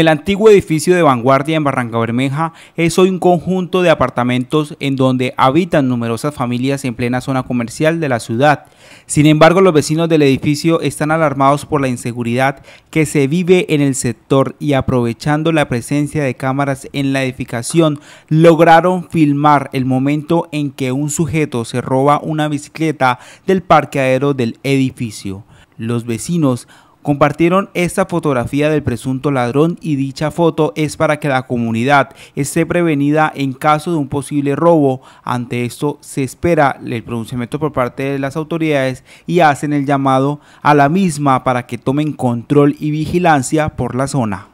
el antiguo edificio de vanguardia en Barranca Bermeja es hoy un conjunto de apartamentos en donde habitan numerosas familias en plena zona comercial de la ciudad. Sin embargo, los vecinos del edificio están alarmados por la inseguridad que se vive en el sector y aprovechando la presencia de cámaras en la edificación, lograron filmar el momento en que un sujeto se roba una bicicleta del parqueadero del edificio. Los vecinos compartieron esta fotografía del presunto ladrón y dicha foto es para que la comunidad esté prevenida en caso de un posible robo. Ante esto se espera el pronunciamiento por parte de las autoridades y hacen el llamado a la misma para que tomen control y vigilancia por la zona.